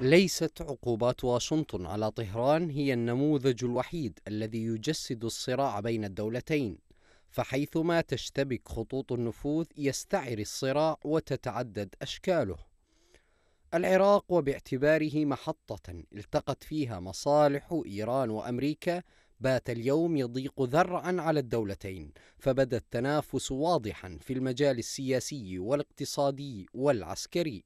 ليست عقوبات واشنطن على طهران هي النموذج الوحيد الذي يجسد الصراع بين الدولتين فحيثما تشتبك خطوط النفوذ يستعر الصراع وتتعدد اشكاله العراق وباعتباره محطه التقت فيها مصالح ايران وامريكا بات اليوم يضيق ذرعا على الدولتين فبدا التنافس واضحا في المجال السياسي والاقتصادي والعسكري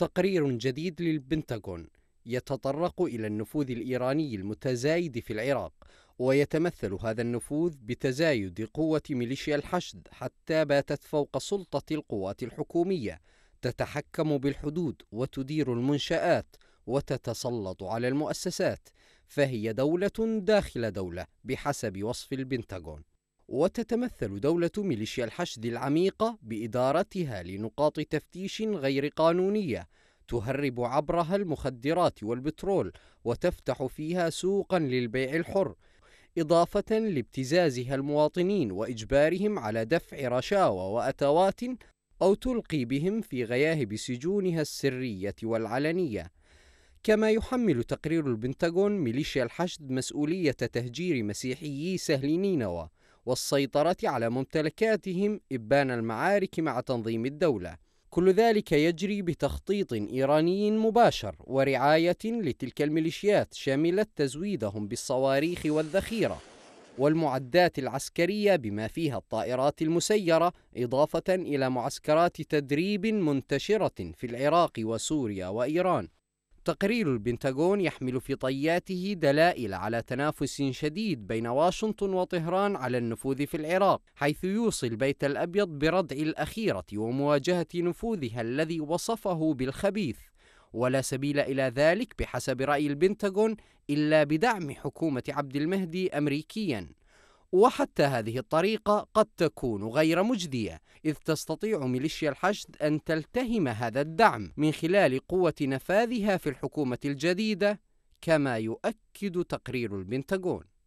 تقرير جديد للبنتاغون يتطرق إلى النفوذ الإيراني المتزايد في العراق ويتمثل هذا النفوذ بتزايد قوة ميليشيا الحشد حتى باتت فوق سلطة القوات الحكومية تتحكم بالحدود وتدير المنشآت وتتسلط على المؤسسات فهي دولة داخل دولة بحسب وصف البنتاغون وتتمثل دولة ميليشيا الحشد العميقة بإدارتها لنقاط تفتيش غير قانونية تهرب عبرها المخدرات والبترول وتفتح فيها سوقا للبيع الحر إضافة لابتزازها المواطنين وإجبارهم على دفع رشاوى وأتوات أو تلقي بهم في غياهب سجونها السرية والعلنية كما يحمل تقرير البنتاغون ميليشيا الحشد مسؤولية تهجير مسيحيي سهل نينوى والسيطرة على ممتلكاتهم إبان المعارك مع تنظيم الدولة كل ذلك يجري بتخطيط إيراني مباشر ورعاية لتلك الميليشيات شملت تزويدهم بالصواريخ والذخيرة والمعدات العسكرية بما فيها الطائرات المسيرة إضافة إلى معسكرات تدريب منتشرة في العراق وسوريا وإيران تقرير البنتاغون يحمل في طياته دلائل على تنافس شديد بين واشنطن وطهران على النفوذ في العراق حيث يوصي البيت الأبيض بردع الأخيرة ومواجهة نفوذها الذي وصفه بالخبيث ولا سبيل إلى ذلك بحسب رأي البنتاغون إلا بدعم حكومة عبد المهدي أمريكياً وحتى هذه الطريقة قد تكون غير مجدية إذ تستطيع ميليشيا الحشد أن تلتهم هذا الدعم من خلال قوة نفاذها في الحكومة الجديدة كما يؤكد تقرير البنتاغون